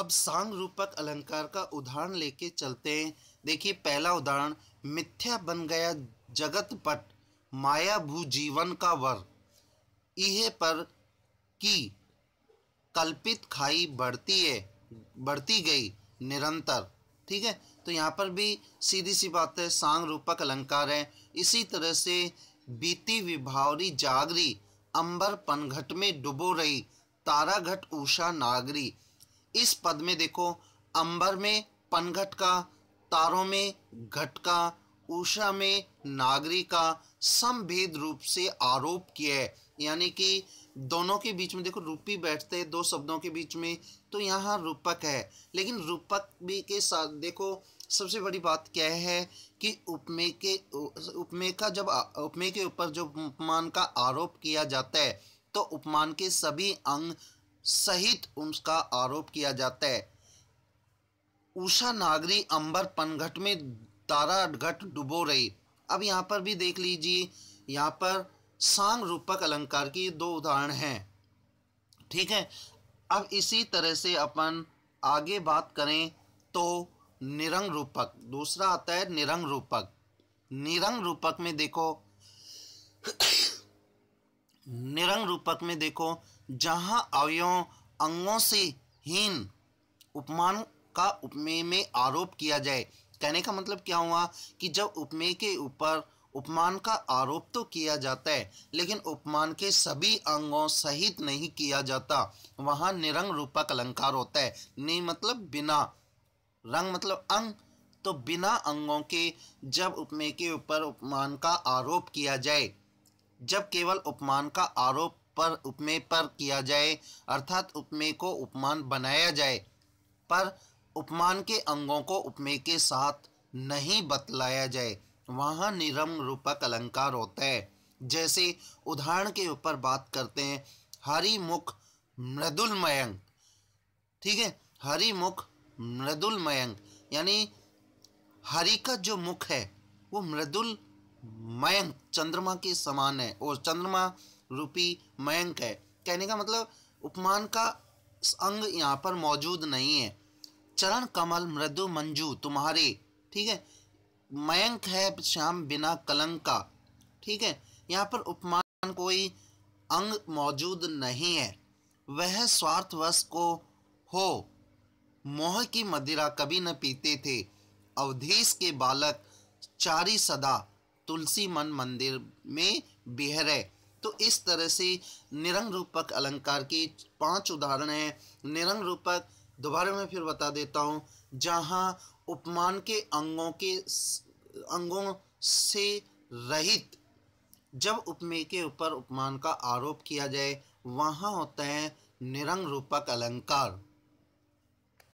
अब सांग रूपक अलंकार का उदाहरण लेके चलते हैं देखिए पहला उदाहरण मिथ्या बन गया जगत पट माया भू जीवन का वर यह पर की कल्पित खाई बढ़ती है बढ़ती गई निरंतर ठीक है तो यहाँ पर भी सीधी सी बात है सांग रूपक अलंकार है इसी तरह से बीती विभावरी जागरी अंबर पनघट में डुबो रही तारा घट ऊषा नागरी इस पद में देखो अंबर में पनघट का तारों में घट का उषा में नागरी का समभेद रूप से आरोप किया है यानी कि दोनों के बीच में देखो रूपी बैठते हैं दो शब्दों के बीच में तो यहाँ रूपक है लेकिन रूपक भी के साथ देखो सबसे बड़ी बात क्या है कि उपमेय के उपमेय का जब उपमेय के ऊपर जो उपमान का आरोप किया जाता है तो उपमान के सभी अंग सहित उनका आरोप किया जाता है उषा नागरी अंबर पनघट में तारा घट डुबो रही अब यहाँ पर भी देख लीजिए यहाँ पर सांग रूपक अलंकार की दो उदाहरण हैं ठीक है अब इसी तरह से अपन आगे बात करें तो निरंग रूपक दूसरा आता है निरंग रूपक निरंग रूपक में देखो निरंग रूपक में देखो जहाँ अवयवों अंगों से हीन उपमान का उपमेय में आरोप किया जाए कहने का मतलब क्या हुआ कि जब उपमेय के ऊपर उपमान का आरोप तो किया जाता है लेकिन उपमान के सभी अंगों सहित नहीं किया जाता वहाँ निरंग रूपक अलंकार होता है नि मतलब बिना रंग मतलब अंग तो बिना अंगों के जब उपमेय के ऊपर उपमान का आरोप किया जाए जब केवल उपमान का आरोप पर उपमेय पर किया जाए अर्थात उपमेय को उपमान बनाया जाए पर उपमान के अंगों को उपमेय के साथ नहीं बतलाया जाए वहाँ निरम रूपक अलंकार होता है जैसे उदाहरण के ऊपर बात करते हैं हरिमुख मृदुल मयंग ठीक है हरिमुख मृदुल मयंग यानी हरि का जो मुख है वो मृदुल मयंक चंद्रमा के समान है और चंद्रमा रूपी मयंक है कहने का मतलब उपमान का अंग यहाँ पर मौजूद नहीं है चरण कमल मृदु मंजू तुम्हारे ठीक है मयंक है श्याम बिना कलंक का ठीक है यहाँ पर उपमान कोई अंग मौजूद नहीं है वह स्वार्थवश को हो मोह की मदिरा कभी न पीते थे अवधेश के बालक चारी सदा तुलसी मन मंदिर में बिहर है तो इस तरह से निरंग रूपक अलंकार के पांच उदाहरण हैं निरंग रूपक दोबारा मैं फिर बता देता हूँ जहाँ उपमान के अंगों के अंगों से रहित जब उपमेय के ऊपर उपमान का आरोप किया जाए वहाँ होता है निरंग रूपक अलंकार